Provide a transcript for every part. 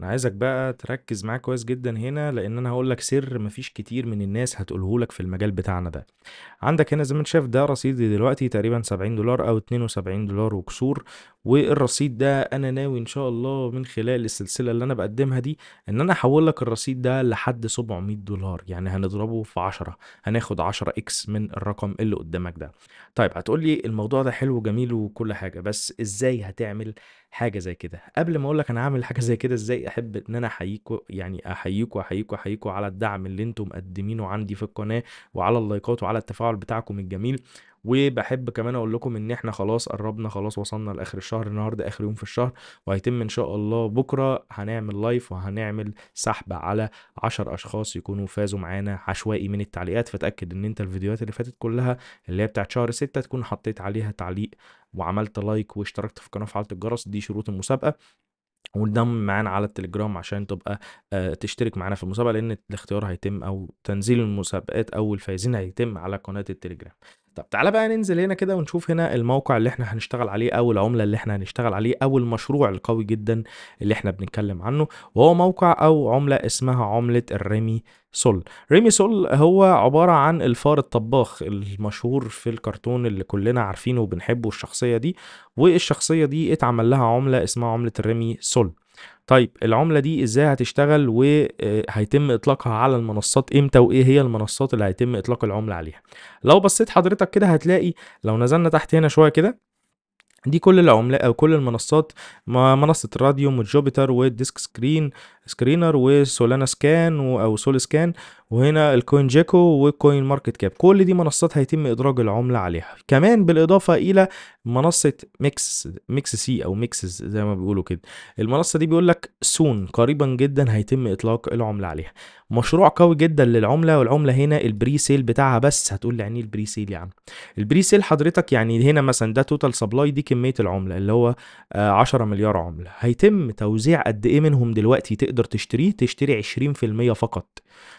انا عايزك بقى تركز معايا كويس جدا هنا لان انا هقول لك سر مفيش كتير من الناس هتقوله لك في المجال بتاعنا ده عندك هنا زي ما انت شايف ده رصيدي دلوقتي تقريبا 70 دولار او 72 دولار وكسور والرصيد ده انا ناوي ان شاء الله من خلال السلسله اللي انا بقدمها دي ان انا احول لك الرصيد ده لحد 700 دولار يعني هنضربه في 10 هناخد 10 اكس من الرقم اللي قدامك ده طيب هتقول لي الموضوع ده حلو وجميل وكل حاجه بس ازاي هتعمل حاجه زي كده قبل ما اقول لك انا هعمل حاجه زي كده ازاي احب ان انا احييكوا يعني احييكوا احييكوا احييكوا على الدعم اللي انتم مقدمينه عندي في القناه وعلى اللايكات وعلى التفاعل بتاعكم الجميل وبحب كمان اقول لكم ان احنا خلاص قربنا خلاص وصلنا لاخر الشهر النهارده اخر يوم في الشهر وهيتم ان شاء الله بكره هنعمل لايف وهنعمل سحب على 10 اشخاص يكونوا فازوا معانا عشوائي من التعليقات فتاكد ان انت الفيديوهات اللي فاتت كلها اللي هي بتاعت شهر 6 تكون حطيت عليها تعليق وعملت لايك واشتركت في القناه فعلت الجرس دي شروط المسابقه وانضم معانا على التليجرام عشان تبقى آه، تشترك معانا في المسابقه لان الاختيار هيتم او تنزيل المسابقات او الفايزين هيتم على قناه التليجرام طب تعالى بقى ننزل هنا كده ونشوف هنا الموقع اللي احنا هنشتغل عليه او العمله اللي احنا هنشتغل عليه او المشروع القوي جدا اللي احنا بنتكلم عنه وهو موقع او عمله اسمها عمله الريمي سول ريمي سول هو عبارة عن الفار الطباخ المشهور في الكرتون اللي كلنا عارفينه وبنحبه الشخصية دي والشخصية دي اتعمل لها عملة اسمها عملة الريمي سول طيب العملة دي ازاي هتشتغل وهيتم آه، اطلاقها على المنصات امتى وايه هي المنصات اللي هيتم اطلاق العملة عليها لو بصيت حضرتك كده هتلاقي لو نزلنا تحت هنا شوية كده دي كل العملاء او كل المنصات منصه الراديو والجوبيتر والديسك سكرين سكرينر وسولانا سكان او سول سكان وهنا الكوين جيكو والكوين ماركت كاب كل دي منصات هيتم ادراج العمله عليها كمان بالاضافه الى منصه ميكس ميكس سي او ميكسز زي ما بيقولوا كده المنصه دي بيقول لك سون قريبا جدا هيتم اطلاق العمله عليها مشروع قوي جدا للعمله والعمله هنا البري سيل بتاعها بس هتقول لي يعني إيه البري سيل يا عم البري سيل حضرتك يعني هنا مثلا ده توتال سبلاي دي كميه العمله اللي هو 10 آه، مليار عمله هيتم توزيع قد ايه منهم دلوقتي تقدر تقدر تشتريه تشتري 20% فقط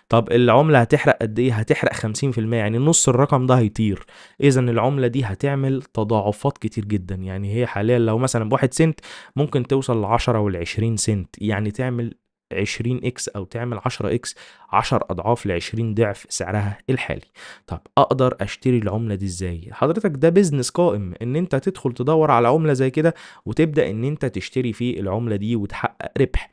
طب العملة هتحرق قد ايه هتحرق 50% يعني نص الرقم ده هيطير اذا العملة دي هتعمل تضاعفات كتير جدا يعني هي حاليا لو مثلا بواحد سنت ممكن توصل ل 10 وال 20 سنت يعني تعمل 20 اكس او تعمل 10 اكس 10 اضعاف ل 20 ضعف سعرها الحالي طب اقدر اشتري العمله دي ازاي حضرتك ده بيزنس قائم ان انت تدخل تدور على عمله زي كده وتبدا ان انت تشتري في العمله دي وتحقق ربح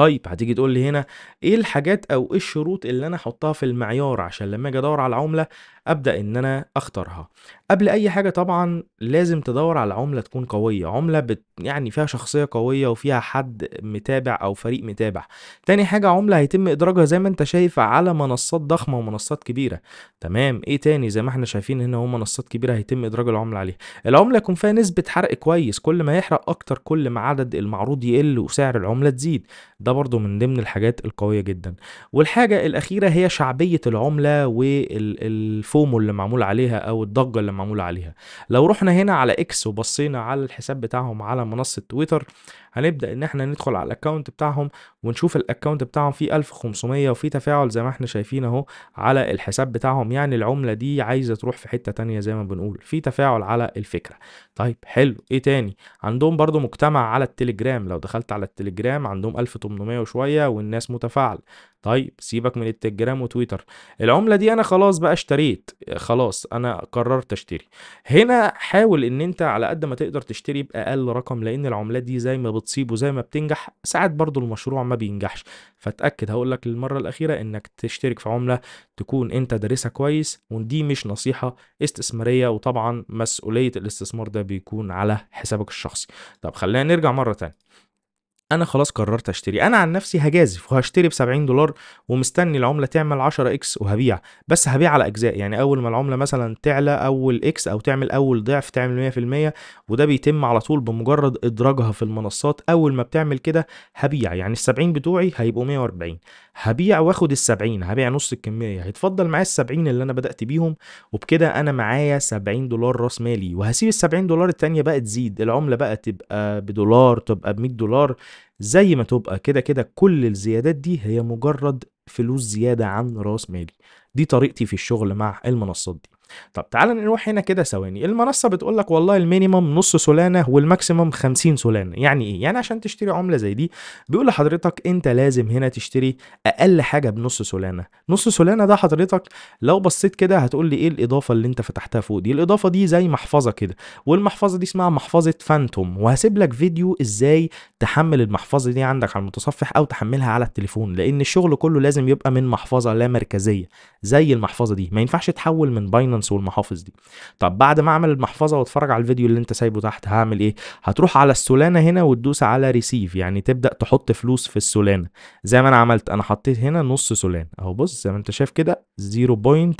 طيب هتيجي تقول لي هنا ايه الحاجات او ايه الشروط اللي انا احطها في المعيار عشان لما اجي ادور على العمله ابدا ان انا اختارها قبل اي حاجه طبعا لازم تدور على عمله تكون قويه عمله بت يعني فيها شخصيه قويه وفيها حد متابع او فريق متابع تاني حاجه عمله هيتم ادراجها زي ما انت شايف على منصات ضخمه ومنصات كبيره تمام ايه تاني زي ما احنا شايفين هنا هو منصات كبيره هيتم ادراج العمله عليها العمله يكون فيها نسبه حرق كويس كل ما يحرق اكتر كل ما عدد المعروض يقل وسعر العمله تزيد ده ده برضو من ضمن الحاجات القوية جدا والحاجة الأخيرة هي شعبية العملة والفومو اللي معمول عليها أو الضجة اللي معمول عليها لو رحنا هنا على إكس وبصينا على الحساب بتاعهم على منصة تويتر هنبدأ إن احنا ندخل على الأكونت بتاعهم ونشوف الأكونت بتاعهم فيه 1500 وفيه تفاعل زي ما احنا شايفين أهو على الحساب بتاعهم يعني العملة دي عايزة تروح في حتة تانية زي ما بنقول في تفاعل على الفكرة طيب حلو إيه تاني عندهم برضو مجتمع على التليجرام لو دخلت على التليجرام عندهم 800 وشويه والناس متفاعله طيب سيبك من التليجرام وتويتر العمله دي انا خلاص بقى اشتريت خلاص انا قررت اشتري هنا حاول ان انت على قد ما تقدر تشتري باقل رقم لان العملات دي زي ما بتصيب وزي ما بتنجح ساعات برضو المشروع ما بينجحش فاتاكد هقول لك للمره الاخيره انك تشترك في عمله تكون انت دارسها كويس ودي مش نصيحه استثماريه وطبعا مسؤوليه الاستثمار ده بيكون على حسابك الشخصي طب خلينا نرجع مره تانية انا خلاص قررت اشتري انا عن نفسي هجازف وهشتري ب 70 دولار ومستني العمله تعمل 10 اكس وهبيع بس هبيع على اجزاء يعني اول ما العمله مثلا تعلى اول اكس او تعمل اول ضعف تعمل 100% وده بيتم على طول بمجرد ادراجها في المنصات اول ما بتعمل كده هبيع يعني ال 70 بتوعي هيبقوا 140 هبيع واخد ال 70 هبيع نص الكميه هيتفضل معايا ال 70 اللي انا بدات بيهم وبكده انا معايا 70 دولار راس مالي وهسيب ال 70 دولار الثانيه بقى تزيد العمله بقى تبقى بدولار تبقى ب 100 دولار زي ما تبقى كده كده كل الزيادات دي هي مجرد فلوس زيادة عن راس مالي دي طريقتي في الشغل مع المنصات دي طب تعال نروح هنا كده ثواني المنصه بتقول لك والله المينيمم نص سولانه والماكسيمم 50 سولانه يعني ايه يعني عشان تشتري عمله زي دي بيقول لحضرتك انت لازم هنا تشتري اقل حاجه بنص سولانه نص سولانه ده حضرتك لو بصيت كده هتقول لي ايه الاضافه اللي انت فتحتها فوق دي الاضافه دي زي محفظه كده والمحفظه دي اسمها محفظه فانتوم وهسيب لك فيديو ازاي تحمل المحفظه دي عندك على المتصفح او تحملها على التليفون لان الشغل كله لازم يبقى من محفظه لا مركزيه زي المحفظه دي ما ينفعش تحول من باينانس الكونستيتوينس والمحافظ دي طب بعد ما اعمل المحفظه واتفرج على الفيديو اللي انت سايبه تحت هعمل ايه هتروح على السولانه هنا وتدوس على ريسيف يعني تبدا تحط فلوس في السولانه زي ما انا عملت انا حطيت هنا نص سولان اهو بص زي ما انت شايف كده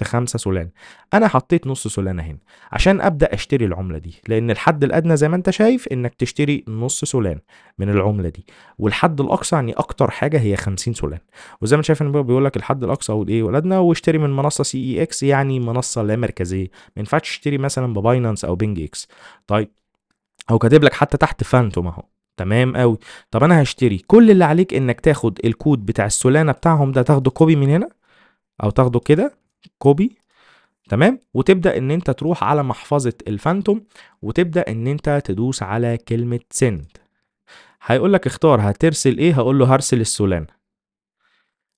0.5 سولان انا حطيت نص سولانه هنا عشان ابدا اشتري العمله دي لان الحد الادنى زي ما انت شايف انك تشتري نص سولان من العمله دي والحد الاقصى يعني اكتر حاجه هي 50 سولان وزي ما انت شايف ان بيقول لك الحد الاقصى هو الايه والادنى واشتري من منصه سي اي اكس يعني منصه لا مركزيه ما ينفعش تشتري مثلا بباينانس او بينج اكس طيب هو كاتب لك حتى تحت فانتوم اهو تمام قوي طب انا هشتري كل اللي عليك انك تاخد الكود بتاع السولانا بتاعهم ده تاخده كوبي من هنا او تاخده كده كوبي تمام وتبدا ان انت تروح على محفظه الفانتوم وتبدا ان انت تدوس على كلمه سند هيقول لك اختار هترسل ايه هقول له هرسل السولانا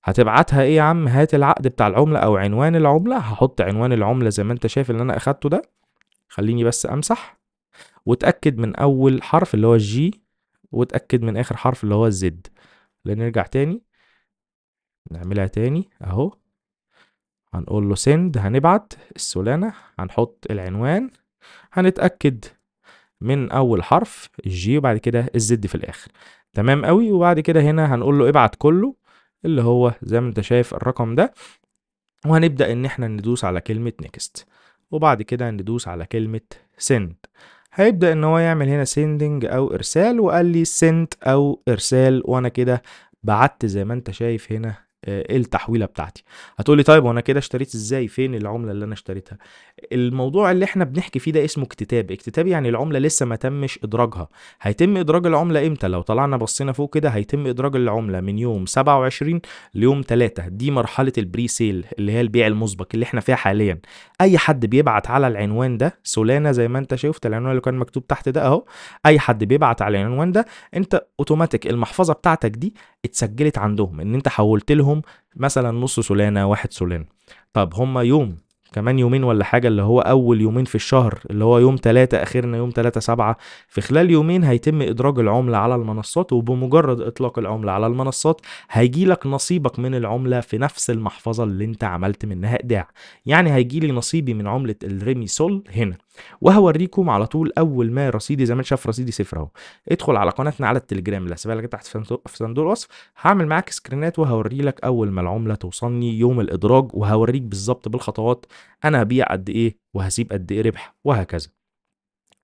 هتبعتها ايه يا عم هات العقد بتاع العمله او عنوان العمله هحط عنوان العمله زي ما انت شايف اللي انا اخدته ده خليني بس امسح وتاكد من اول حرف اللي هو الجي وتاكد من اخر حرف اللي هو الزد نرجع تاني نعملها تاني اهو هنقول له سند هنبعت السولانة هنحط العنوان هنتأكد من أول حرف الجي وبعد كده الزد في الآخر تمام قوي وبعد كده هنا هنقول له ابعت كله اللي هو زي ما انت شايف الرقم ده وهنبدأ ان احنا ندوس على كلمة نيكست وبعد كده ندوس على كلمة send هيبدأ ان هو يعمل هنا sending او ارسال وقال لي send او ارسال وانا كده بعت زي ما انت شايف هنا إيه التحويله بتاعتي هتقول لي طيب وانا كده اشتريت ازاي فين العمله اللي انا اشتريتها الموضوع اللي احنا بنحكي فيه ده اسمه اكتتاب اكتتاب يعني العمله لسه ما تمش ادراجها هيتم ادراج العمله امتى لو طلعنا بصينا فوق كده هيتم ادراج العمله من يوم 27 ليوم 3 دي مرحله البري سيل اللي هي البيع المسبق اللي احنا فيها حاليا اي حد بيبعت على العنوان ده سولانا زي ما انت شفت العنوان اللي كان مكتوب تحت ده اهو اي حد بيبعت على العنوان ده انت اوتوماتيك المحفظه بتاعتك دي اتسجلت عندهم ان انت حولت لهم مثلا نص سولانه واحد سولانه طب هم يوم كمان يومين ولا حاجه اللي هو اول يومين في الشهر اللي هو يوم تلاتة اخرنا يوم تلاتة سبعة في خلال يومين هيتم ادراج العمله على المنصات وبمجرد اطلاق العمله على المنصات هيجي لك نصيبك من العمله في نفس المحفظه اللي انت عملت منها ايداع يعني هيجي لي نصيبي من عمله الريمي سول هنا وهوريكم على طول اول ما رصيدي زي ما شاف رصيدي صفر اهو ادخل على قناتنا على التليجرام اللي هسيبها لك تحت في صندوق الوصف هعمل معاك سكرينات وهوري لك اول ما العمله توصلني يوم الادراج وهوريك بالظبط بالخطوات انا هبيع قد ايه وهسيب قد ايه ربح وهكذا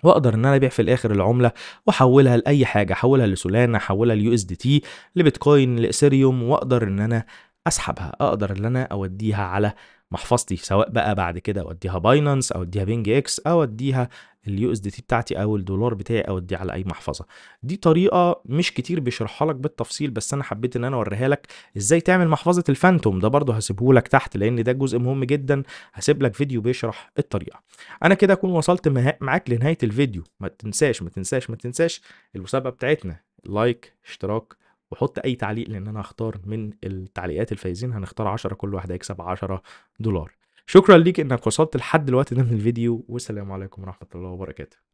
واقدر ان انا ابيع في الاخر العمله واحولها لاي حاجه احولها لسولانا احولها ليو اس دي تي لبيتكوين لاثيريوم واقدر ان انا اسحبها اقدر ان انا اوديها على محفظتي سواء بقى بعد كده اوديها باينانس اوديها بينج اكس اوديها اليو اس دي تي بتاعتي او الدولار بتاعي اوديه على اي محفظه دي طريقه مش كتير بيشرحها لك بالتفصيل بس انا حبيت ان انا اوريها لك ازاي تعمل محفظه الفانتوم ده برضه هسيبه لك تحت لان ده جزء مهم جدا هسيب لك فيديو بيشرح الطريقه انا كده اكون وصلت معاك لنهايه الفيديو ما تنساش ما تنساش ما تنساش المسابقه بتاعتنا لايك اشتراك وحط اي تعليق لان انا هختار من التعليقات الفايزين هنختار 10 كل واحد هيكسب 10 دولار شكرا ليك انك وصلت لحد الوقت ده من الفيديو والسلام عليكم ورحمه الله وبركاته